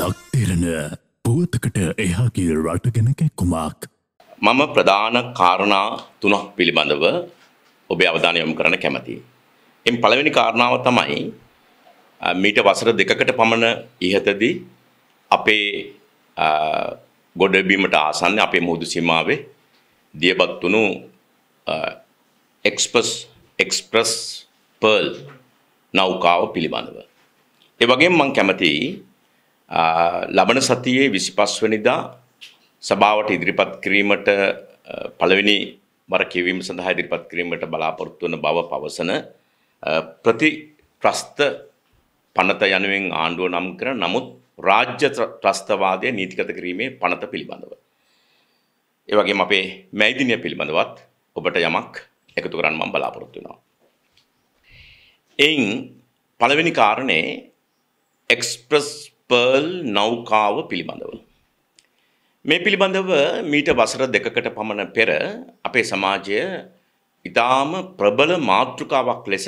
ලක්තිරණ පුවතකට එහාගේ රටගෙන කැක්කුමක්. මම ප්‍රධාන කාරණා තුනක් පිළිබඳව ඔබේ අවධානය යොමු කරන්න කැමතියි. එම් පළවෙනි කාරණාව තමයි මීට වසර දෙකකට පමණ ඉහතදී අපේ ගොඩබීමට ආසන්න අපේ මුහුදු සීමාවේ දියබත් වුණු එක්ස්පස් එක්ස්ප්‍රස් පර්ල් නෞකාව පිළිබඳව. ඒ වගේම මම කැමතියි ලබන සතියේ 25 වෙනිදා සභාවට ඉදිරිපත් කිරීමට පළවෙනි වර කියවීම සඳහා ඉදිරිපත් කිරීමට බලාපොරොත්තු වන බව පවසන ප්‍රතිත්‍රස්ත පනත යනුවෙන් ආණ්ඩුව නම් කරන නමුත් රාජ්‍ය ත්‍රස්තවාදය නීතිගත කිරීමේ පනත පිළිබඳව. ඒ වගේම අපේ මැයිදිනිය පිළිබඳවත් ඔබට යමක් එකතු කරන්න මම බලාපොරොත්තු වෙනවා. එයින් පළවෙනි කාරණේ එක්ස්ප්‍රස් පර්ල් නෞකාව පිළිබඳව. මේ පිළිබඳව මීට වසර දෙකකට පමණ පෙර අපේ සමාජය ඉතාම ප්‍රබල මාතෘකාවක් ලෙස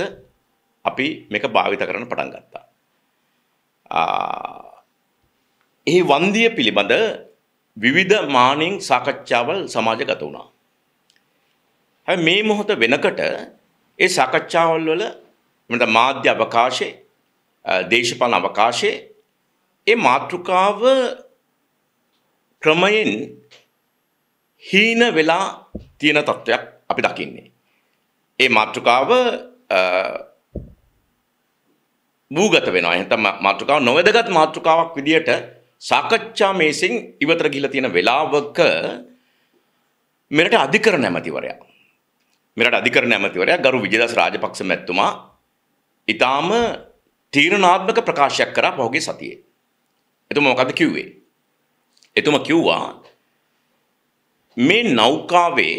අපි මේක භාවිත කරන පටන් ගත්තා. ඒ වන්දිය පිළිබඳ විවිධ මානින් සාකච්ඡාවල් සමාජගත වුණා. හැබැයි මේ මොහොත වෙනකොට ඒ සාකච්ඡාවල් වල මට මාධ්‍ය අවකාශයේ දේශපාලන අවකාශයේ ඒ මාතෘකාව ක්‍රමයෙන් හීන වෙලා තියෙන තත්ත්වයක් අපි දකින්නේ. ඒ මාතෘකාව භූගත වෙනවා. එහෙනම් මාතෘකාව නොවැදගත් මාතෘකාවක් විදියට සාකච්ඡා මේසෙන් ඉවතර ගිහිලා තියෙන වෙලාවක මෙරට අධිකරණ ඇමතිවරයා මෙරට අධිකරණ ඇමතිවරයා ගරු විජයදාස රාජපක්ෂ මැතිතුමා ඊටාම තීරණාත්මක ප්‍රකාශයක් කරා පහුගිය සතියේ. එතුමා මොකද්ද කිව්වේ? එතුමා කිව්වා මේ නෞකාවේ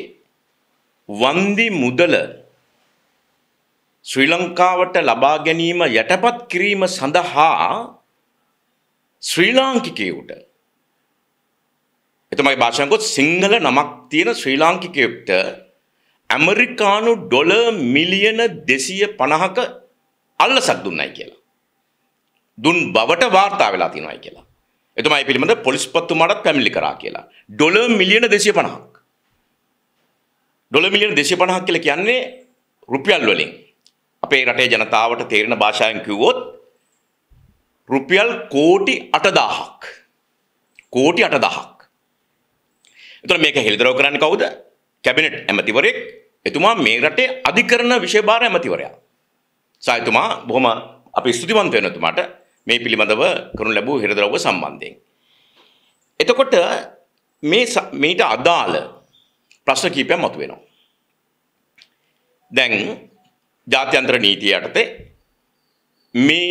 වන්දි මුදල ශ්‍රී ලංකාවට ලබා ගැනීම යටපත් කිරීම සඳහා ශ්‍රී ලාංකිකයෙකුට එතුමාගේ භාෂාවෙන් සිංහල නමක් තියෙන ශ්‍රී ලාංකිකයෙකුට ඇමරිකානු ඩොලර් මිලියන 250ක අල්ලසක් දුන්නයි කියලා. දුන් බවට වාර්තා වෙලා තියෙනවායි කියලා. එතුමා මේ පිළිබඳ පොලිස්පතිතුමාටත් පැමිණිලි කරා කියලා. ඩොලර් මිලියන 250ක්. ඩොලර් මිලියන 250ක් කියලා කියන්නේ රුපියල් වලින්. අපේ රටේ ජනතාවට තේරෙන භාෂාවෙන් කිව්වොත් රුපියල් කෝටි 8000ක්. කෝටි 8000ක්. එතකොට මේක හෙළිදරව් කරන්නේ කවුද? කැබිනට් ඇමතිවරයෙක්. එතුමා මේ රටේ අධිකරණ විෂය භාර ඇමතිවරයා. සායතුමා බොහොම අපි ස්තුතිවන්ත වෙනවා එතුමාට. මේ පිළිබඳව කරනු ලැබූ හිරදරව්ව සම්බන්ධයෙන්. එතකොට මේ මේට අදාළ ප්‍රශ්න කීපයක් මතුවෙනවා. දැන් ජාත්‍යන්තර නීතිය යටතේ මේ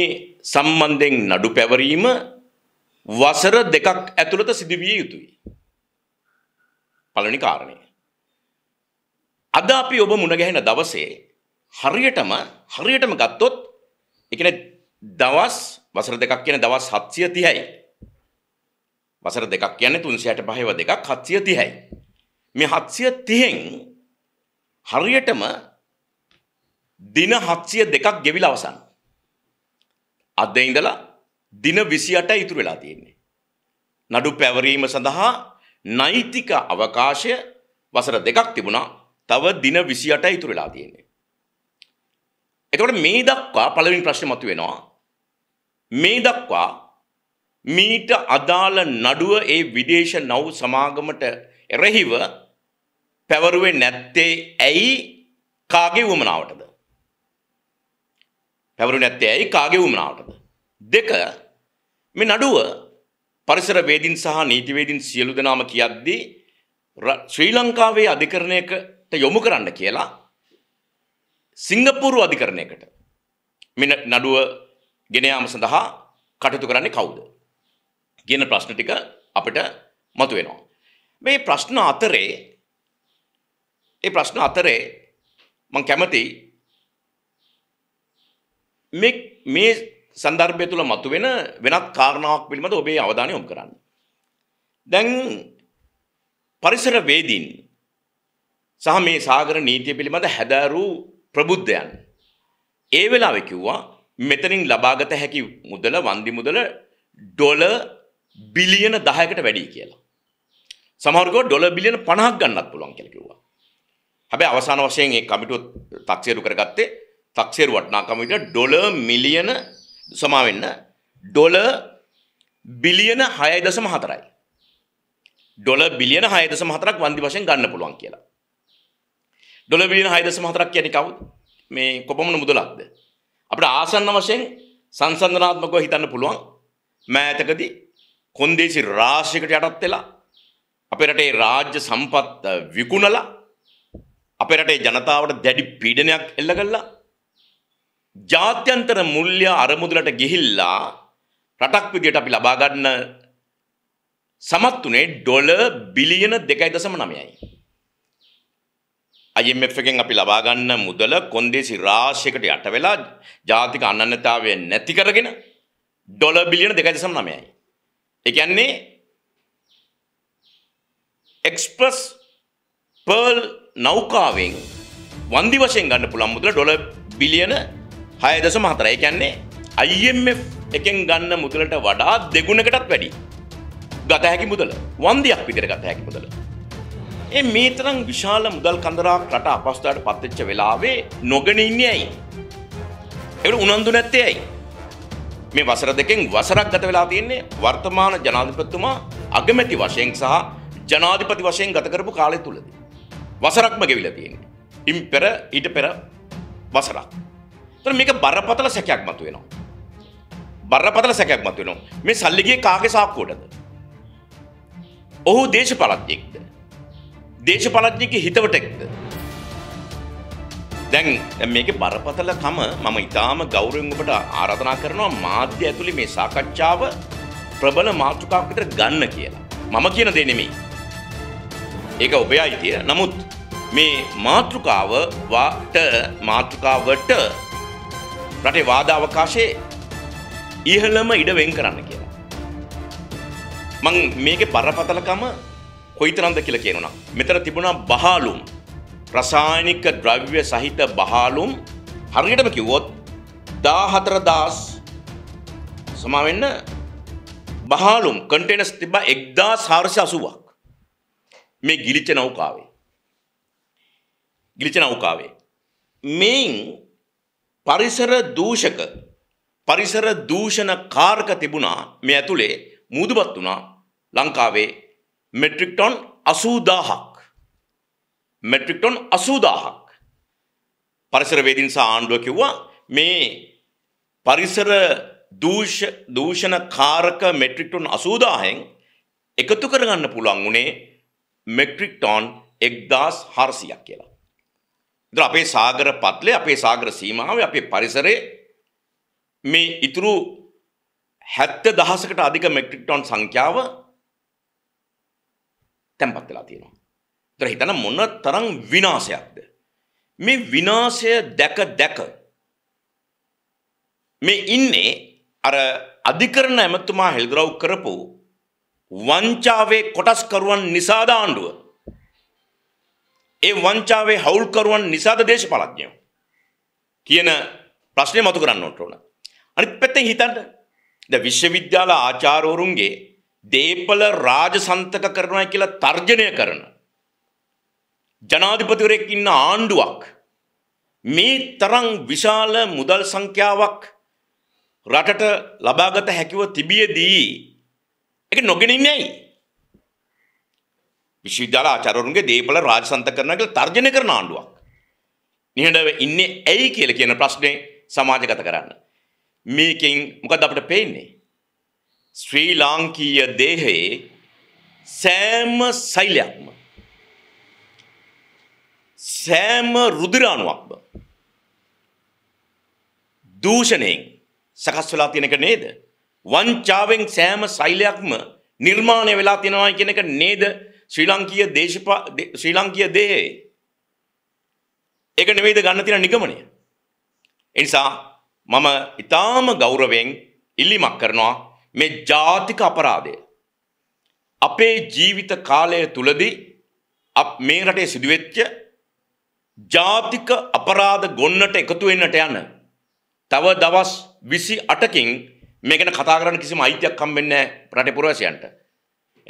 සම්බන්ධයෙන් නඩු පැවරීම වසර දෙකක් ඇතුළත සිදුවිය යුතුයි. පළවෙනි කාරණය. අද අපි ඔබ මුණ ගැහෙන දවසේ හරියටම හරියටම ගත්තොත් ඒ කියන්නේ දවස් වසර දෙකක් කියන දවස් 730යි. වසර දෙකක් කියන්නේ 365ව දෙකක් 730යි. මේ 730න් හරියටම දින 702ක් ගෙවිලා අවසන්. අද ඉඳලා දින 28 ඉතුරු වෙලා තියෙන්නේ. නඩු පැවරීම සඳහා නෛතික අවකාශය වසර දෙකක් තිබුණා. තව දින 28 ඉතුරු වෙලා තියෙන්නේ. එතකොට මේ දක්වා පළවෙනි ප්‍රශ්නේ මතුවෙනවා. මේ දක්වා මීට අදාළ නඩුව ඒ විදේශ නව් සමාගමට එරෙහිව පැවරුවේ නැත්තේ ඇයි කාගේ වුමනාවටද? පැවරුවේ නැත්තේ ඇයි කාගේ වුමනාවටද? දෙක මේ නඩුව පරිසර වේදින් සහ නීතිවේදින් සියලු දෙනාම කියද්දී ශ්‍රී ලංකාවේ අධිකරණයකට යොමු කරන්න කියලා සිංගප්පූරු අධිකරණයකට මේ නඩුව ගෙන යාම සඳහා කටයුතු කරන්නේ කවුද? කියන ප්‍රශ්න ටික අපිට මතුවෙනවා. මේ ප්‍රශ්න අතරේ ඒ ප්‍රශ්න අතරේ මම කැමති මේ මේ සන්දර්භය තුළ මතුවෙන වෙනත් කාරණාවක් පිළිබඳ ඔබේ අවධානය යොමු කරන්න. දැන් පරිසරවේදීන් සහ මේ සාගර නීතිය පිළිබඳ හැදෑරු ප්‍රබුද්ධයන් ඒ වෙලාවේ කිව්වා මෙතනින් ලබාගත හැකි මුදල වන්දි මුදල ඩොල බිලියන දහයකට වැඩි කියලා. සමහරකෝ ඩොල බිලියන පණහක් ගන්නත් පුළුවන් කියලා කිව්වා. හැබැයි අවසාන වශයෙන් ඒ කමිටුව තක්සේරු කරගත්තේ තක්සේරු වටිනාකම විදිහට ඩොල මිලියන සමා වෙන්න ඩොල බිලියන 6.4යි. ඩොල බිලියන 6.4ක් වන්දි වශයෙන් ගන්න පුළුවන් කියලා. ඩොල බිලියන 6.4ක් කියන්නේ කවුද? මේ කොපමණ මුදලක්ද? අපිට ආසන්න වශයෙන් සංසන්දනාත්මකව හිතන්න පුළුවන් මෑතකදී කොන්දේසි රාශියකට යටත් වෙලා අපේ රටේ රාජ්‍ය සම්පත් විකුණලා අපේ රටේ ජනතාවට දැඩි පීඩනයක් එල්ල කළා. ජාත්‍යන්තර මුල්‍ය අරමුදලට ගිහිල්ලා රටක් විදියට අපි ලබා ගන්න සමත් උනේ ඩොලර් බිලියන 2.9යි. IMF එකෙන් අපි ලබා ගන්න මුදල කොන්දේසි රාශියකට යට වෙලා ජාතික අනන්‍යතාවය නැති කරගෙන ඩොලර් බිලියන 2.9යි. ඒ කියන්නේ එක්ස්ප්‍රස් පර්ල් නෞකාවෙන් වන්දි වශයෙන් ගන්න පුළුවන් මුදල ඩොලර් බිලියන 6.4. ඒ කියන්නේ IMF එකෙන් ගන්න මුදලට වඩා දෙගුණකටත් වැඩි. ගත හැකි මුදල වන්දියක් විදිහට ගත හැකි මුදල. ඒ මේ තරම් විශාල මුදල් කඳරාවක් රට අපහසුතාවට පත්වෙච්ච වෙලාවේ නොගෙන ඉන්නේ ඇයි? ඒවල උනන්දු නැත්තේ ඇයි? මේ වසර දෙකෙන් වසරක් ගත වෙලා තියෙන්නේ වර්තමාන ජනාධිපතිතුමා අගමැති වශයෙන් සහ ජනාධිපති වශයෙන් ගත කරපු කාලය තුලදී. වසරක්ම ගෙවිලා තියෙන්නේ. ඉන් පෙර ඊට පෙර වසරක්. ඒතර මේක බරපතල සැකයක් මතුවෙනවා. බරපතල සැකයක් මතුවෙනවා. මේ සල්ලි ගියේ කාගේ සාක්කුවටද? ඔහු දේශපාලඥයෙක්ද? දේශපාලඥයෙක්ගේ හිතවට එක්ද? දැන් මේකේ බරපතලකම මම ඉතාම ගෞරවයෙන් ඔබට ආරාධනා කරනවා මාධ්‍ය ඇතුළේ මේ සාකච්ඡාව ප්‍රබල මාතෘකාවක් විදිහට ගන්න කියලා. මම කියන දේ නෙමෙයි. ඒක ඔබේ අයිතිය. නමුත් මේ මාතෘකාව වාට මාතෘකාවට රටේ වාදාවකාශයේ ඉහළම ඉඩ වෙන් කරන්න කියලා. මං මේකේ බරපතලකම කොයිතරම්ද කියලා කියනවා. මෙතන තිබුණා බහාලුම්. රසායනික ද්‍රව්‍ය සහිත බහාලුම් හරියටම කිව්වොත් 14000 සමා වෙන්න බහාලුම් කන්ටේනර්ස් තිබ්බා 1480ක්. මේ ගිලිච්ච නෞකාවේ. ගිලිච්ච නෞකාවේ. මේන් පරිසර දූෂක පරිසර දූෂණ කාරක තිබුණා මේ ඇතුලේ මුදුපත් වුණා ලංකාවේ මෙට්‍රික්ටොන් අසූදාහක් මෙට්‍රික්ටොන් අසූදාහක් පරිසරවේදින් සහ ආණ්ඩුව කිව්වා මේ පරිසර දූෂණ කාරක මෙට්‍රික්ටොන් අසූදාහෙන් එකතු කරගන්න පුළුවන් වුණේ මෙට්‍රික්ටොන් එක්දස් හාරසියක් කියලා. ඉදර අපේ සාගර පත්ලේ අපේ සාගර සීමාව අපේ පරිසරේ මේ ඉතුරු හැත්ත දහසකට අධික මෙට්‍රික්ටොන් සංඛ්‍යාව තැම්පත් වෙලා තියෙනවා. ඒතර හිතන්න මොන තරම් විනාශයක්ද? මේ විනාශය දැක දැක මේ ඉන්නේ අර අධිකරණ ඇමතුමා හෙල්දරව් කරපු වංචාවේ කොටස්කරුවන් නිසාද ආණ්ඩුව. ඒ වංචාවේ හවුල්කරුවන් නිසාද දේශපාලඥයෝ කියන ප්‍රශ්නේ මතු කරන්න ඕන. අනිත් පැත්තෙන් හිතන්න ද විශ්වවිද්‍යාල ආචාර්යවරුන්ගේ දේපල රාජසන්තක කරනවා කියලා තර්ජනය කරන ජනාධිපතිවරයෙක් ඉන්න ආණ්ඩුවක් මේ තරම් විශාල මුදල් සංඛ්‍යාවක් රටට ලබාගත හැකිව තිබියදී ඒක නොගෙන ඉන්නේ ඇයි? විශ්වවිද්‍යාල ආචාර්යවරුන්ගේ දේපල රාජසන්ත කරනවා කියලා තර්ජනය කරන ආණ්ඩුවක්. නිහඬව ඉන්නේ ඇයි කියලා කියන ප්‍රශ්නේ සමාජගත කරන්න. මේකෙන් මොකද අපිට පේන්නේ? ශ්‍රී ලාංකීය දේහයේ සෑම සෛලයක්ම සෑම රුධිරාණුවක්ම දූෂණයෙන් සකස් වෙලා තියෙන එක නේද? වංචාවෙන් සෑම සෛලයක්ම නිර්මාණය වෙලා තියෙනවා කියන එක නේද ශ්‍රී ලාංකීය දේශපා ශ්‍රී ලාංකීය දේහයේ ඒක නෙවෙයිද ගන්න තියෙන නිගමනය. ඒ නිසා මම ඊටාම ගෞරවයෙන් ඉල්ලීමක් කරනවා මේ ජාතික අපරාධය අපේ ජීවිත කාලය තුලදී අප මේ රටේ සිදුවෙච්ච ජාතික අපරාධ ගොන්නට එකතු වෙන්නට යන තව දවස් 28කින් මේ ගැන කතා කරන්න කිසිම අයිතියක් හම්බෙන්නේ නැහැ රටේ පුරවැසියන්ට.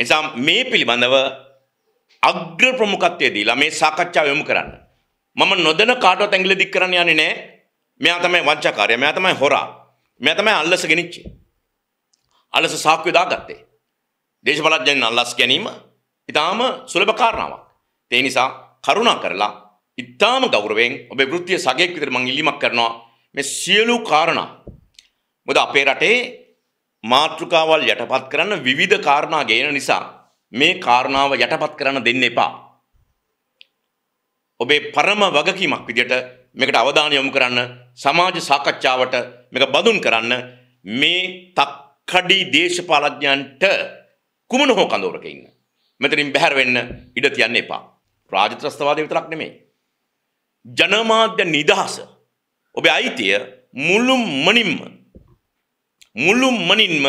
එනිසා මේ පිළිබඳව අග්‍ර ප්‍රමුඛත්වය දීලා මේ සාකච්ඡාව යොමු කරන්න. මම නොදැන කාටවත් ඇඟිලි දික් කරන්න යන්නේ නැහැ. මෙයා තමයි වංචාකාරයා. මෙයා තමයි හොරා. මෙයා තමයි අල්ලස ගෙනිච්චේ. අලස සාක්කුවේ දාගත්තේ. දේශපාලඥයන් අල්ලස් ගැනීම ඊටාම සුලභ කාරණාවක්. ඒ නිසා කරුණා කරලා ඊටාම ගෞරවයෙන් ඔබේ වෘත්තීය සගයෙක් විතර මම ඉල්ලීමක් කරනවා මේ සියලු කාරණා. මොකද අපේ රටේ මාතෘකාවල් යටපත් කරන්න විවිධ කාරණා ගේන නිසා මේ කාරණාව යටපත් කරන්න දෙන්න එපා. ඔබේ පරම වගකීමක් විදියට මේකට අවධානය යොමු කරන්න සමාජ සාකච්ඡාවට මේක බඳුන් කරන්න මේ තක් කඩී දේශපාලඥයන්ට කුමන හෝ කඳවුරක ඉන්න. මෙතනින් බැහැර වෙන්න ඉඩ තියන්න එපා. රාජත්‍රස්තවාදය විතරක් නෙමෙයි. ජනමාධ්‍ය නිදහස ඔබේ අයිතිය මුළු මනින්ම මුළු මනින්ම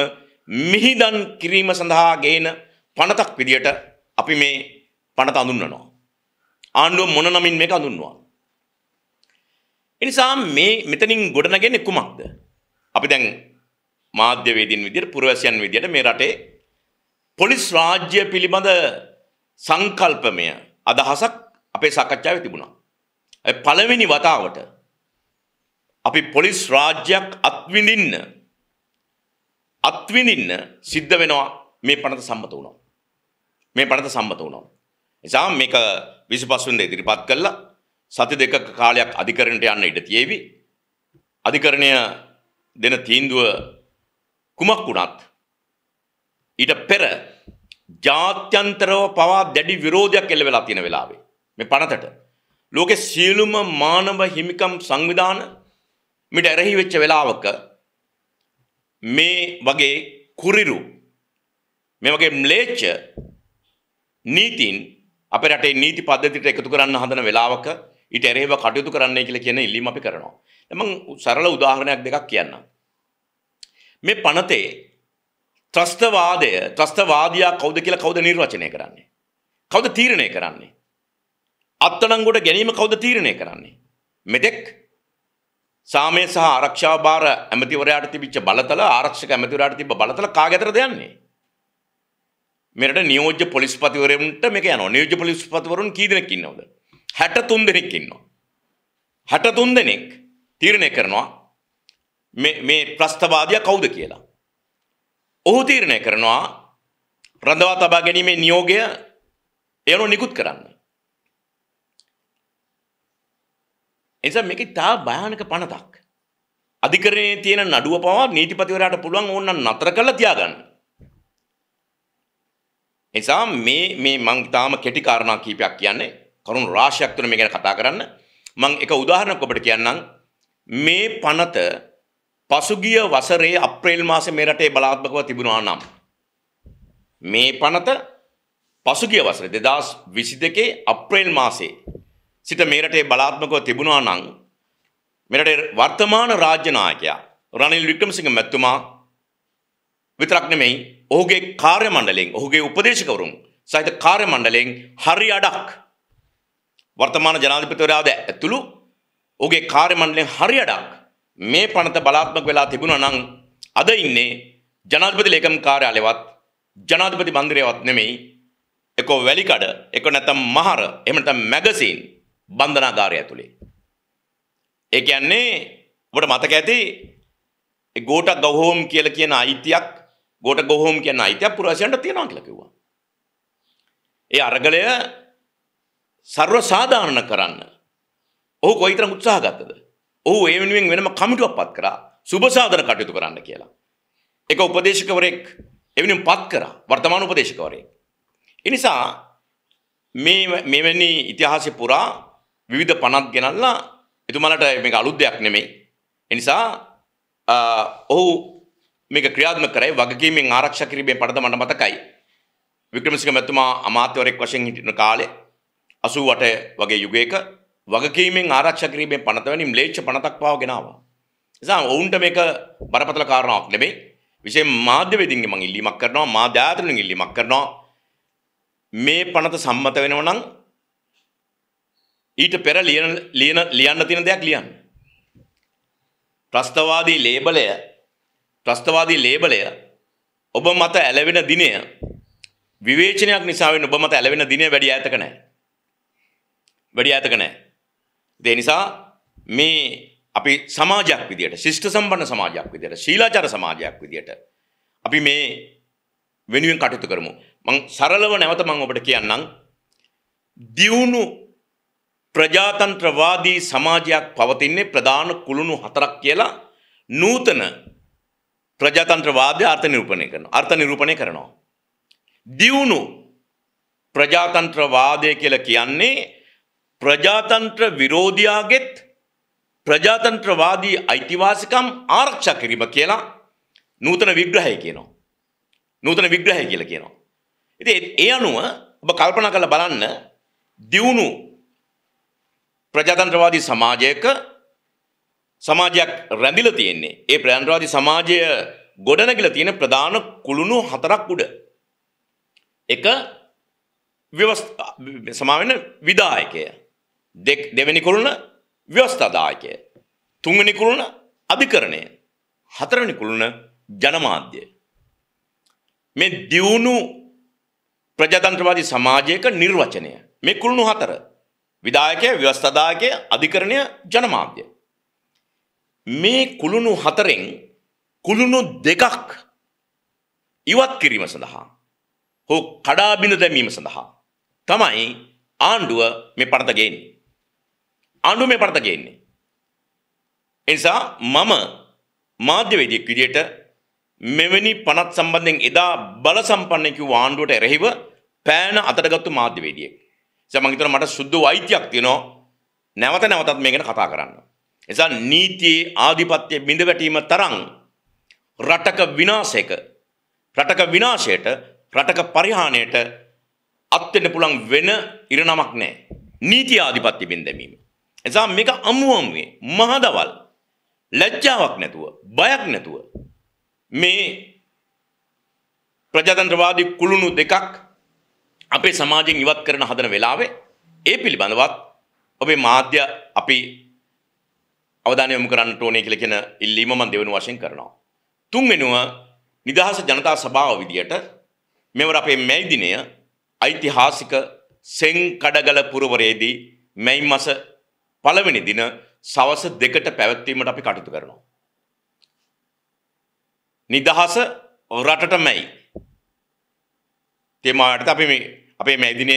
මිහිදන් කිරීම සඳහා ගේන පනතක් විදියට අපි මේ පනත අඳුන්වනවා. ආණ්ඩුව මොන නමින් මේක අඳුන්වනවා. එනිසා මේ මෙතනින් ගොඩනගන්නේ කුමක්ද? අපි දැන් මාධ්‍යවේදීන් විදිහට පුරවැසියන් විදිහට මේ රටේ පොලිස් රාජ්‍ය පිළිබඳ සංකල්පමය අදහසක් අපේ සාකච්ඡාවේ තිබුණා. පළවෙනි වතාවට අපි පොලිස් රාජ්‍යයක් අත්විඳින්න අත්විඳින්න සිද්ධ වෙනවා මේ පනත සම්මත වුණා. මේ පනත සම්මත වුණා. නිසා මේක 25 වෙනිදා ඉදිරිපත් කළා සති දෙකක කාලයක් අධිකරණයට යන්න ඉඩ තියෙවි. අධිකරණය දෙන තීන්දුව කුමක් වුණත් ඊට පෙර ජාත්‍යන්තරව පවා දැඩි විරෝධයක් එල්ල වෙලා තියෙන වෙලාවේ මේ පනතට ලෝකේ සියලුම මානව හිමිකම් සංවිධාන මිට ඇරහි වෙච්ච වෙලාවක මේ වගේ කුරිරු මේ වගේ ම්ලේච්ඡ නීතින් අපේ රටේ නීති පද්ධතියට එකතු කරන්න හදන වෙලාවක ඊට ඇරෙහිව කටයුතු කරන්නයි කියලා කියන ඉල්ලීම අපි කරනවා. දැන් මම සරල උදාහරණයක් දෙකක් කියන්නම්. මේ පනතේ ත්‍රස්තවාදය ත්‍රස්තවාදයා කවුද කියලා කවුද නිර්වචනය කරන්නේ? කවුද තීරණය කරන්නේ? අත්අඩංගුවට ගැනීම කවුද තීරණය කරන්නේ? මෙතෙක් සාමය සහ ආරක්ෂා භාර ඇමතිවරයාට තිබිච්ච බලතල ආරක්ෂක ඇමතිවරයාට තිබ්බ බලතල කාගේතරද යන්නේ? මෙරට නියෝජ්‍ය පොලිස්පතිවරයන්ට මේක යනවා. නියෝජ්‍ය පොලිස්පතිවරුන් කී දෙනෙක් ඉන්නවද? 63 දෙනෙක් ඉන්නවා. 63 දෙනෙක් තීරණය කරනවා මේ මේ ප්‍රස්තවාදියා කවුද කියලා. ඔහු තීරණය කරනවා රඳවා තබා ගැනීමේ නියෝගය එයනු නිකුත් කරන්න. එනිසා මේක ඉතා භයානක පනතක්. අධිකරණයේ තියෙන නඩුව පවා නීතිපතිවරයාට පුළුවන් ඕනනම් නතර කරලා තියාගන්න. එනිසා මේ මේ මං තාම කෙටි කාරණා කීපයක් කියන්නේ කරුණු රාශියක් තුන මේ ගැන කතා කරන්න. මං එක උදාහරණයක් ඔබට කියන්නම්. මේ පනත පසුගිය වසරේ අප්‍රේල් මාසේ මේ රටේ බලාත්මකව තිබුණා නම් මේ පනත පසුගිය වසරේ 2022 අප්‍රේල් මාසේ සිට මේ රටේ බලාත්මකව තිබුණා නම් මේ රටේ වර්තමාන රාජ්‍ය නායකයා රනිල් වික්‍රමසිංහ මැතිතුමා විතරක් නෙමෙයි ඔහුගේ කාර්ය මණ්ඩලයෙන් ඔහුගේ උපදේශකවරුන් සහිත කාර්ය මණ්ඩලයෙන් හරි අඩක් වර්තමාන ජනාධිපතිවරයාද ඇතුළු ඔහුගේ කාර්ය මණ්ඩලයෙන් හරි අඩක් මේ පනත බලාත්මක වෙලා තිබුණා නම් අද ඉන්නේ ජනාධිපති ලේකම් කාර්යාලයවත් ජනාධිපති මන්දිරයවත් නෙමෙයි එක වැලිකඩ එක නැත්නම් මහර එහෙම නැත්නම් මැගසින් බන්ධනාගාරය ඇතුලේ ඒ කියන්නේ ඔබට මතක ඇති ඒ ගෝට ගොහෝම් කියලා කියන අයිතියක් ගෝට ගොහෝම් කියන අයිතිය පුරාසියන්ට තියෙනවා කියලා කිව්වා. ඒ අරගලය ਸਰව සාධාරණ කරන්න ඔහු කොයිතරම් උත්සාහ ගත්තද? ඔහු ඒ වෙනුවෙන් වෙනම කමිටුවක් පත් කරා සුබසාධන කටයුතු කරන්න කියලා. එක උපදේශකවරයෙක් එවෙනුම් පත් කරා වර්තමාන උපදේශකවරයෙක්. එනිසා මේ මෙවැනි ඉතිහාසය පුරා විවිධ පනත් ගෙනල්ලා එතුමලට මේක අලුත් දෙයක් නෙමෙයි. එනිසා ඔහු මේක ක්‍රියාත්මක කරයි වගකීමෙන් ආරක්ෂා කිරීමේ පඩත මට මතකයි. වික්‍රමසිංහ මැතිතුමා අමාත්‍යවරයෙක් වශයෙන් හිටින කාලේ 88 වගේ යුගයක වගකීමෙන් ආරක්ෂා කිරීමේ පනත වැනි ම්ලේච්ඡ පනතක් පාව ගෙනාවා. නිසා ඔවුන්ට මේක බරපතල කාරණාවක් නෙමෙයි. විශේෂයෙන් මාධ්‍ය වේදින්ගේ මම ඉල්ලීමක් කරනවා මාධ්‍ය ආයතනෙන් ඉල්ලීමක් කරනවා මේ පනත සම්මත වෙනව නම් ඊට පෙර ලියන ලියන ලියන්න තියෙන දෙයක් ලියන්න. ත්‍රස්තවාදී ලේබලය ත්‍රස්තවාදී ලේබලය ඔබ මත ඇලවෙන දිනය විවේචනයක් නිසා වෙන ඔබ මත ඇලවෙන දිනය වැඩි ඈතක නැහැ. වැඩි ඈතක නැහැ. ඒ නිසා මේ අපි සමාජයක් විදියට ශිෂ්ට සම්පන්න සමාජයක් විදියට ශීලාචාර සමාජයක් විදියට අපි මේ වෙනුවෙන් කටයුතු කරමු මං සරලව නැවත මං ඔබට කියන්නම් දියුණු ප්‍රජාතන්ත්‍රවාදී සමාජයක් පවතින්නේ ප්‍රධාන කුළුණු හතරක් කියලා නූතන ප්‍රජාතන්ත්‍රවාදය අර්ථ නිරූපණය කරනවා අර්ථ නිරූපණය කරනවා දියුණු ප්‍රජාතන්ත්‍රවාදය කියලා කියන්නේ ප්‍රජාතන්ත්‍ර විරෝධයාගෙත් ප්‍රජාතන්ත්‍රවාදී අයිතිවාසිකම් ආරක්ෂා කිරීම කියලා නූතන විග්‍රහය කියනවා. නූතන විග්‍රහය කියලා කියනවා. ඉතින් ඒ අනුව ඔබ කල්පනා කරලා බලන්න දියුණු ප්‍රජාතන්ත්‍රවාදී සමාජයක සමාජයක් රැඳිලා තියෙන්නේ. ඒ ප්‍රජාතන්ත්‍රවාදී සමාජය ගොඩනැගිලා තියෙන ප්‍රධාන කුළුණු හතරක් උඩ. එක ව්‍යවස්ථා සමාවෙන්න විදායකය දෙවෙනි කුළුණ ව්‍යවස්ථාදායකය. තුන්වෙනි කුළුණ අධිකරණය. හතරවෙනි කුළුණ ජනමාධ්‍ය. මේ දියුණු ප්‍රජාතන්ත්‍රවාදී සමාජයක නිර්වචනය. මේ කුළුණු හතර. විධායකය, ව්‍යවස්ථාදායකය, අධිකරණය, ජනමාධ්‍ය. මේ කුළුණු හතරෙන් කුළුණු දෙකක් ඉවත් කිරීම සඳහා හෝ කඩා බිඳ දැමීම සඳහා තමයි ආණ්ඩුව මේ පනත ගේන්නේ. ආණ්ඩුව මේ පරත ගේන්නේ. එනිසා මම මාධ්‍යවේදියෙක් විදියට මෙවැනි පනත් සම්බන්ධයෙන් එදා බල සම්පන්න කිව්ව ආණ්ඩුවට එරෙහිව පෑන අතටගත්තු මාධ්‍යවේදියෙක්. එනිසා මම හිතනවා මට සුද්ධ වෛද්‍යයක් තියෙනවා නැවත නැවතත් මේ ගැන කතා කරන්න. එනිසා නීතියේ ආධිපත්‍ය බිඳ වැටීම තරම් රටක විනාශයක රටක විනාශයට රටක පරිහානියට අත්වෙන්න පුළුවන් වෙන ඉරණමක් නැහැ. නීති ආධිපත්‍ය බින්දැමීම. එසා මේක අමු අමුවේ මහදවල් ලැජ්ජාවක් නැතුව බයක් නැතුව මේ ප්‍රජාතන්ත්‍රවාදී කුළුණු දෙකක් අපේ සමාජයෙන් ඉවත් කරන හදන වෙලාවේ ඒ පිළිබඳවත් ඔබේ මාධ්‍ය අපි අවධානය යොමු කරන්නට ඕනේ කියලා කියන ඉල්ලීම මම දෙවන වශයෙන් කරනවා. තුන්වෙනුව නිදහස ජනතා සභාව විදියට මෙවර අපේ මැයි දිනය ඓතිහාසික සෙන් කඩගල පුරවරයේදී මැයි මාස පළවෙනි දින සවස දෙකට පැවැත්වීමට අපි කටයුතු කරනවා. නිදහස රටටමයි. තේමාවට අපි මේ අපේ මේ දිනය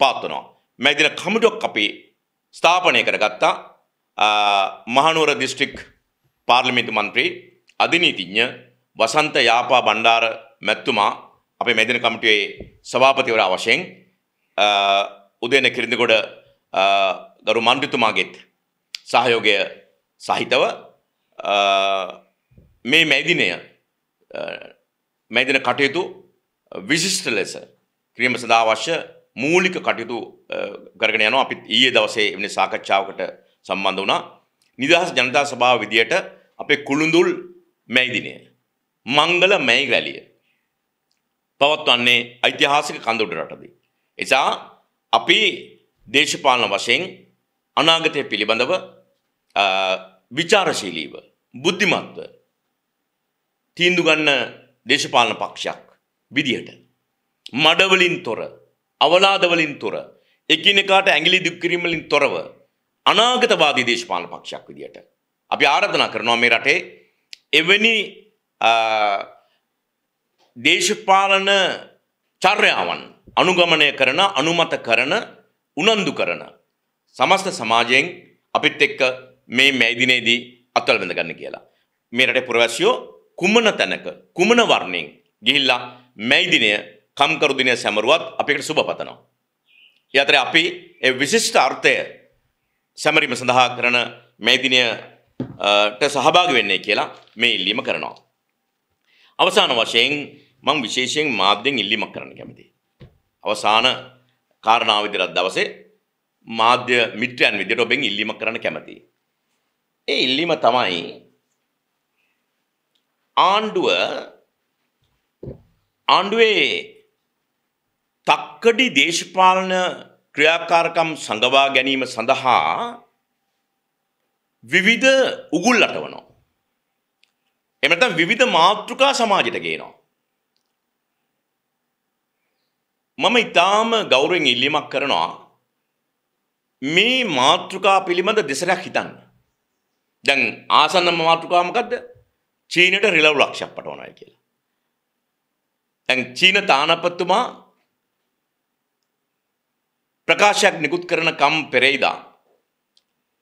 පාත්වනවා. මේ දින කමිටුවක් අපි ස්ථාපනය කරගත්තා මහනුවර දිස්ත්‍රික් පාර්ලිමේන්තු මන්ත්‍රී අධිනීතිඥ වසන්ත යාපා බණ්ඩාර මැතිතුමා අපේ මේ දින කමිටුවේ සභාපතිවරයා වශයෙන් උදේන කිරිඳිගොඩ දරු මන්ත්‍රතුමාගෙත් සහයෝගය සහිතව මේ මැදිනය මැදින කටයුතු විශිෂ්ට ලෙස ක්‍රියම සඳහා අවශ්‍ය මූලික කටයුතු කරගෙන යනවා අපිත් ඊයේ දවසේ වෙන සාකච්ඡාවකට සම්බන්ධ වුණා නිදහස් ජනතා සභාව විදියට අපේ කුළුඳුල් මැයිදිනය මංගල මැයි රැළිය පවත්වන්නේ ඓතිහාසික කඳුඩරටදී එසා අපි දේශපාලන වශයෙන් අනාගතය පිළිබඳව විචාරශීලීව බුද්ධිමත්ව තීන්දු ගන්න දේශපාලන පක්ෂයක් විදිහට මඩවලින් තොර අවලාදවලින් තොර එකිනෙකාට ඇඟිලි දික් කිරීම වලින් තොරව අනාගතවාදී දේශපාලන පක්ෂයක් විදිහට අපි ආරාධනා කරනවා මේ රටේ එවැනි දේශපාලන චර්යාවන් අනුගමනය කරන අනුමත කරන උනන්දු කරන සමස්ත සමාජයෙන් අපිත් එක්ක මේ මැදිනේදී අත්වල බඳගන්න කියලා. මේ රටේ පුරවැසියෝ කුමන තැනක කුමන වර්ණයෙන් ගිහිල්ලා මැදිනය කම්කරු දිනය සැමරුවත් අපිට සුබ පතනවා. ඒ අතරේ අපි ඒ විශිෂ්ට අර්ථය සැමරීම සඳහා කරන මැදිනයට සහභාගි වෙන්නේ කියලා මේ ඉල්ලීම කරනවා. අවසාන වශයෙන් මම විශේෂයෙන් මාධ්‍යෙන් ඉල්ලීමක් කරන්න කැමතියි. අවසාන කාරණාව විතරක් දවසේ මාධ්‍ය මිත්‍රයන් විදිහට ඔබෙන් ඉල්ලීමක් කරන්න කැමතියි. ඒ ඉල්ලීම තමයි ආණ්ඩුව ආණ්ඩුවේ තක්කඩි දේශපාලන ක්‍රියාකාරකම් සඟවා ගැනීම සඳහා විවිධ උගුල් අටවනවා. එහෙම නැත්නම් විවිධ මාතෘකා සමාජයට ගේනවා. මම ඊටාම ගෞරවයෙන් ඉල්ලීමක් කරනවා මේ මාතෘකා පිළිබඳ දෙසරයක් හිතන්න. දැන් ආසන්න මාතෘකාව මොකද්ද? චීනට රිලව් ලක්ෂයක් පටවනයි කියලා. දැන් චීන තානාපතිතුමා ප්‍රකාශයක් නිකුත් කරන කම් පෙරේදා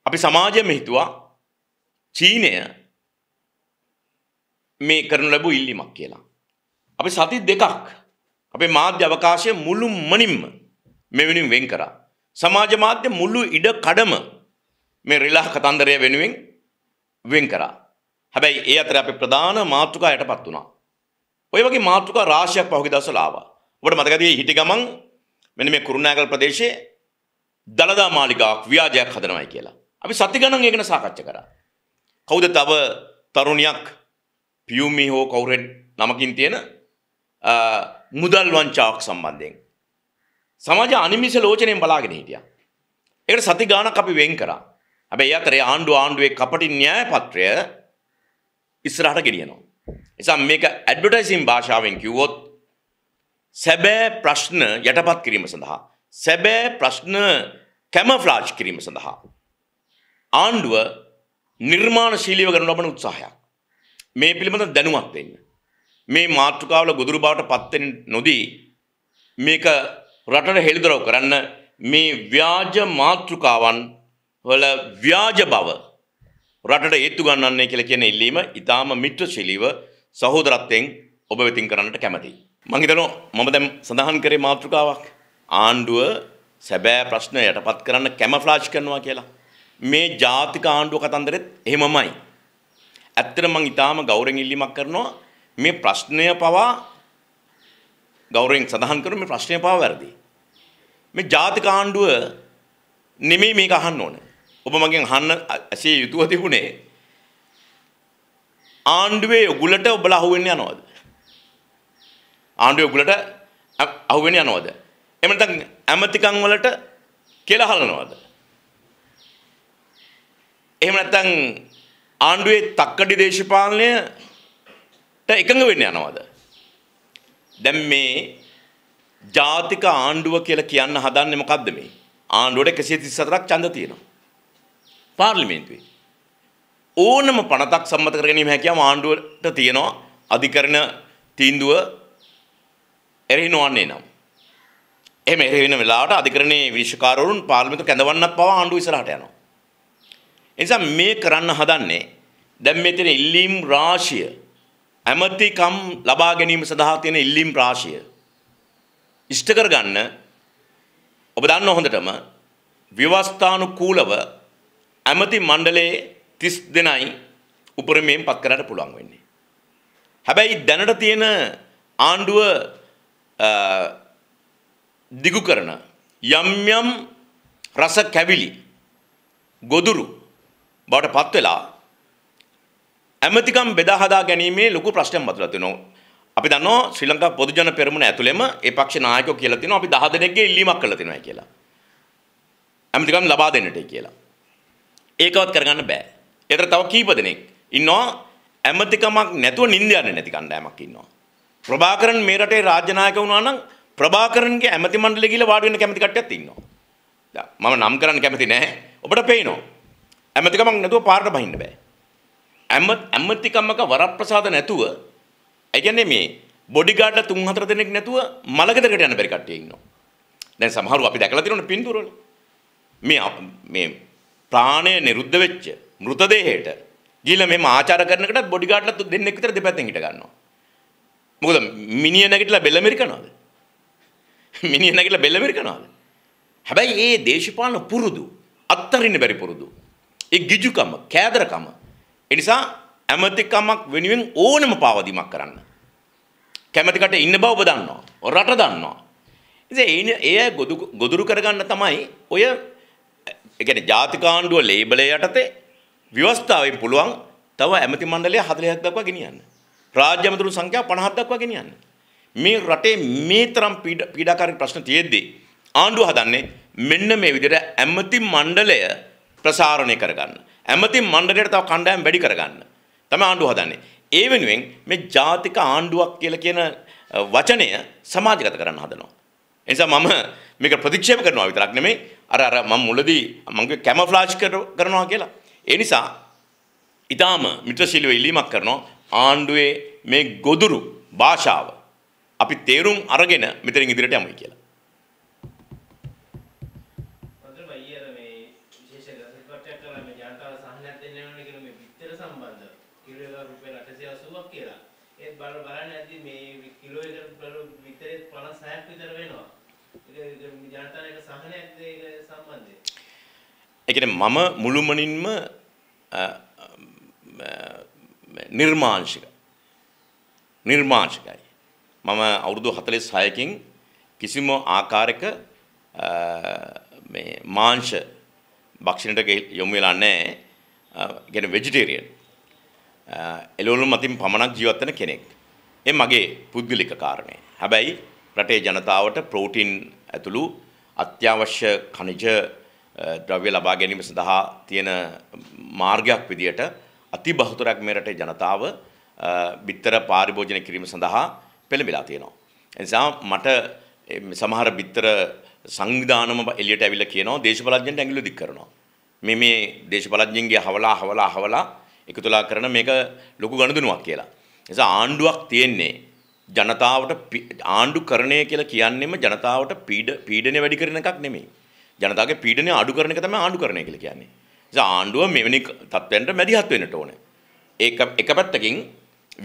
අපි සමාජයම හිතුවා චීනය මේ කරන ලැබු ඉල්ලීමක් කියලා. අපි සති දෙකක් අපේ මාධ්‍ය අවකාශය මුළුමනින්ම මෙවැනින් වෙන් කරා. සමාජ මාධ්‍ය මුළු ඉඩ කඩම මේ රිලා කතන්දරය වෙනුවෙන් වෙන් කරා. හැබැයි ඒ අතර අපි ප්‍රධාන මාතෘකා යටපත් වුණා. ඔය වගේ මාතෘකා රාශියක් පහුගිය දවස්වල ආවා. ඔබට මතකද මේ හිටි ගමන් මෙන්න මේ කුරුණෑගල ප්‍රදේශයේ දලදා මාලිගාවක් ව්‍යාජයක් හදනවයි කියලා. අපි සති ගණන් ඒක ගැන සාකච්ඡා කරා. කවුද තව තරුණියක් පියුමි හෝ කවුරෙන් නමකින් තියෙන මුදල් වංචාවක් සම්බන්ධයෙන් සමාජ අනිමිස ලෝචනයෙන් බලාගෙන හිටියා. ඒකට සති ගාණක් අපි වෙන් කරා. හැබැයි අතරේ ආණ්ඩුව ආණ්ඩුවේ කපටි න්‍යාය පත්‍රය ඉස්සරහට ගෙනියනවා. නිසා මේක ඇඩ්වර්ටයිසින් භාෂාවෙන් කිව්වොත් සැබෑ ප්‍රශ්න යටපත් කිරීම සඳහා සැබෑ ප්‍රශ්න කැමෆ්ලාජ් කිරීම සඳහා ආණ්ඩුව නිර්මාණශීලීව කරන ලබන උත්සාහයක්. මේ පිළිබඳ දැනුවත් වෙන්න. මේ මාතෘකාවල ගොදුරු බවට පත් නොදී මේක රටට හෙළිදරව් කරන්න මේ ව්‍යාජ මාතෘකාවන් වල ව්‍යාජ බව රටට ඒත්තු ගන්නන්නේ කියලා කියන ඉල්ලීම ඉතාම මිත්‍රශීලීව සහෝදරත්වයෙන් ඔබ වෙතින් කරන්නට කැමතියි. මං හිතනවා මම දැන් සඳහන් කරේ මාතෘකාවක් ආණ්ඩුව සැබෑ ප්‍රශ්න යටපත් කරන්න කැමෆ්ලාජ් කරනවා කියලා. මේ ජාතික ආණ්ඩුව කතන්දරෙත් එහෙමමයි. ඇත්තට මං ඉතාම ගෞරවයෙන් ඉල්ලීමක් කරනවා මේ ප්‍රශ්නය පවා ගෞරවයෙන් සඳහන් කරන මේ ප්‍රශ්නය පාව වැරදි. මේ ජාතික ආණ්ඩුව නෙමෙයි මේක අහන්න ඕනේ. ඔබ මගෙන් අහන්න ඇසේ යුතුව තිබුණේ ආණ්ඩුවේ උගලට ඔබලා අහුවෙන්න යනවද? ආණ්ඩුවේ උගලට අහුවෙන්න යනවද? එහෙම නැත්නම් ඇමතිකම් වලට කියලා හලනවද? එහෙම නැත්නම් ආණ්ඩුවේ තක්කඩි දේශපාලනයට එකඟ වෙන්න යනවද? දැන් මේ ජාතික ආණ්ඩුව කියලා කියන්න හදන්නේ මොකද්ද මේ? ආණ්ඩුවට 134ක් ඡන්ද තියෙනවා. පාර්ලිමේන්තුවේ. ඕනම පනතක් සම්මත කර ගැනීම හැකියාව ආණ්ඩුවට තියෙනවා. අධිකරණ තීන්දුව එරෙහි නොවන්නේ නම්. එහෙම එරෙහි වෙන වෙලාවට අධිකරණයේ විනිශ්චයකාරවරුන් පාර්ලිමේන්තුව කැඳවන්නත් පවා ආණ්ඩුව ඉස්සරහට යනවා. එනිසා මේ කරන්න හදන්නේ දැන් මෙතන ඉල්ලීම් රාශිය ඇමතිකම් ලබා ගැනීම සඳහා තියෙන ඉල්ලීම් රාශිය ඉෂ්ට කරගන්න ඔබ දන්න හොඳටම ව්‍යවස්ථානුකූලව ඇමති මණ්ඩලයේ 30 දෙනයි උපරිමයෙන් පත් කරන්න පුළුවන් වෙන්නේ. හැබැයි දැනට තියෙන ආණ්ඩුව දිගු කරන යම් යම් රස කැවිලි ගොදුරු බවට පත් වෙලා ඇමතිකම් බෙදා හදා ගැනීමේ ලොකු ප්‍රශ්නයක් මතුවලා තියෙනවා. අපි දන්නවා ශ්‍රී ලංකා පොදු ජන පෙරමුණ ඇතුළෙම ඒ පක්ෂ නායකයෝ කියලා තිනවා අපි 10 දෙනෙක්ගේ ඉල්ලීමක් කරලා තිනවා කියලා. ඇමතිකම් ලබා දෙන්නටයි කියලා. ඒකවත් කරගන්න බෑ. ඒතර තව කීප දෙනෙක් ඉන්නවා ඇමතිකමක් නැතුව නිින්ද යන්නේ නැති කණ්ඩායමක් ඉන්නවා. ප්‍රභාකරන් මේ රටේ රාජ්‍ය නායක වුණා නම් ප්‍රභාකරන්ගේ ඇමති මණ්ඩලය ගිහලා වාඩි වෙන්න කැමති කට්ටියක් ඉන්නවා. මම නම් කරන්න කැමති නැහැ. ඔබට පේනවා. ඇමතිකමක් නැතුව පාරට බහින්න බෑ. ඇම ඇමතිකම්මක වරප්‍රසාද නැතුව ඇගැන්නේ මේ බොඩිගාඩ තුන් හතර දෙනෙක් නැතුව මළගෙදරකට යන බැරි කට්ටිය ඉන්නවා. දැන් සමහරව අපි දැකලා තියෙනවනේ පින්තූරවල. මේ මේ ප්‍රාණය නිරුද්ධ වෙච්ච මృతදේහයට ගිහිල්ලා මෙහෙම ආචාර කරනකටත් බොඩිගාඩ්ලා දෙන්නෙක් විතර දෙපැත්තෙන් හිට ගන්නවා. මොකද මිනිය නැගිටලා බෙල්ල මෙරිකනවද? මිනිය නැගිටලා බෙල්ල මෙරිකනවද? හැබැයි ඒ දේශපාලන පුරුදු අත්තරින්න බැරි පුරුදු. ඒ ගිජුකම, කෑදරකම එනිසා ඇමතිකමක් වෙනුවෙන් ඕනම පාවදීමක් කරන්න. කැමැතිකට ඉන්න බව ඔබ දන්නවා. රට දන්නවා. ඉතින් ඒ ගොදුරු කරගන්න තමයි ඔය ඒ කියන්නේ ජාතික ආණ්ඩුව ලේබලය යටතේ ව්‍යවස්ථාවෙන් පුළුවන් තව ඇමති මණ්ඩලය 40ක් දක්වා ගෙනියන්න. රාජ්‍ය ඇමතුරු සංඛ්‍යාව 50ක් දක්වා ගෙනියන්න. මේ රටේ මේ තරම් පීඩාකාරී ප්‍රශ්න තියෙද්දී ආණ්ඩුව හදන්නේ මෙන්න මේ විදිහට ඇමති මණ්ඩලය ප්‍රසාරණය කරගන්න. ඇමති මණ්ඩලයට තව කණ්ඩායම් වැඩි කරගන්න. තමයි ආණ්ඩුව හදන්නේ. ඒ වෙනුවෙන් මේ ජාතික ආණ්ඩුවක් කියලා කියන වචනය සමාජගත කරන්න හදනවා. එනිසා මම මේක ප්‍රතික්ෂේප කරනවා විතරක් නෙමෙයි අර අර මම මුලදී මම කැමෆ්ලාජ් කරනවා කියලා. ඒ නිසා ඊටාම මිත්‍රශීලීව ඉල්ලීමක් කරනවා ආණ්ඩුවේ මේ ගොදුරු භාෂාව අපි තේරුම් අරගෙන මෙතනින් ඉදිරියට යමු කියලා. කිලෝ එක රුපියල් 880ක් කියලා. ඒත් බල බලන්න ඇද්දි මේ කිලෝ එකට විතරේ 56ක් විතර වෙනවා. ඒක ජනතාවට ඒක සහනයක්ද ඒක සම්බන්ධයෙන්? ඒ කියන්නේ මම මුළුමනින්ම නිර්මාංශික නිර්මාංශිකයි. මම අවුරුදු 46කින් කිසිම ආකාරයක මේ මාංශ භක්ෂණයට යොමු වෙලා නැහැ. කියන්නේ වෙජිටේරියන්. එළවලු මතින් පමණක් ජීවත් වෙන කෙනෙක්. ඒ මගේ පුද්ගලික කාරණේ. හැබැයි රටේ ජනතාවට ප්‍රෝටීන් ඇතුළු අත්‍යවශ්‍ය ඛනිජ ද්‍රව්‍ය ලබා ගැනීම සඳහා තියෙන මාර්ගයක් විදියට අති බහුතරක් මේ රටේ ජනතාව බිත්තර පාරිභෝජනය කිරීම සඳහා පෙළඹිලා තියෙනවා. එනිසා මට සමහර බිත්තර සංවිධානම එළියට ඇවිල්ලා කියනවා දේශපාලඥයන්ට ඇඟිලි දික් කරනවා. මේ මේ දේශපාලඥයන්ගේ හවලා හවලා හවලා එකතුලා කරන මේක ලොකු ගණදුනුවක් කියලා. නිසා ආණ්ඩුවක් තියෙන්නේ ජනතාවට ආණ්ඩු කරණය කියලා කියන්නේම ජනතාවට පීඩනය වැඩි කරන එකක් නෙමෙයි. ජනතාවගේ පීඩනය අඩු කරන එක තමයි ආණ්ඩු කරණය කියලා කියන්නේ. නිසා ආණ්ඩුව මෙවැනි තත්ත්වයන්ට මැදිහත් වෙන්නට ඕනේ. ඒක එක පැත්තකින්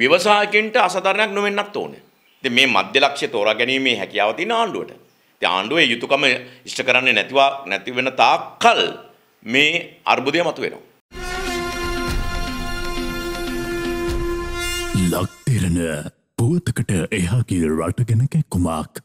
ව්‍යවසායකයන්ට අසාධාරණයක් නොවෙන්නත් ඕනේ. ඉතින් මේ මධ්‍ය ලක්ෂ්‍ය තෝරා ගැනීමේ හැකියාව තියෙන ආණ්ඩුවට. ඉතින් ආණ්ඩුවේ යුතුයකම ඉෂ්ට කරන්නේ නැතිව නැති වෙන තාක්කල් මේ අර්බුදය මතුවෙනවා. යන පුවතකට එහා ගිය රට ගැන කැක්කුමක්